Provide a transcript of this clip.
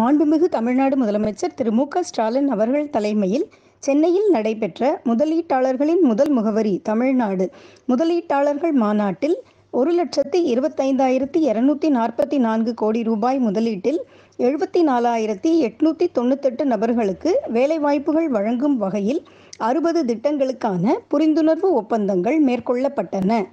மாண்புமிகு தமிழ்நாடு முதலமைச்சர் திரு மு ஸ்டாலின் அவர்கள் தலைமையில் சென்னையில் நடைபெற்ற முதலீட்டாளர்களின் முதல் முகவரி தமிழ்நாடு முதலீட்டாளர்கள் மாநாட்டில் ஒரு லட்சத்தி இருபத்தைந்தாயிரத்தி இருநூத்தி நாற்பத்தி நான்கு கோடி ரூபாய் முதலீட்டில் எழுபத்தி நாலாயிரத்தி எட்நூத்தி தொண்ணூத்தெட்டு நபர்களுக்கு வேலைவாய்ப்புகள் வழங்கும் வகையில் அறுபது திட்டங்களுக்கான புரிந்துணர்வு ஒப்பந்தங்கள் மேற்கொள்ளப்பட்டன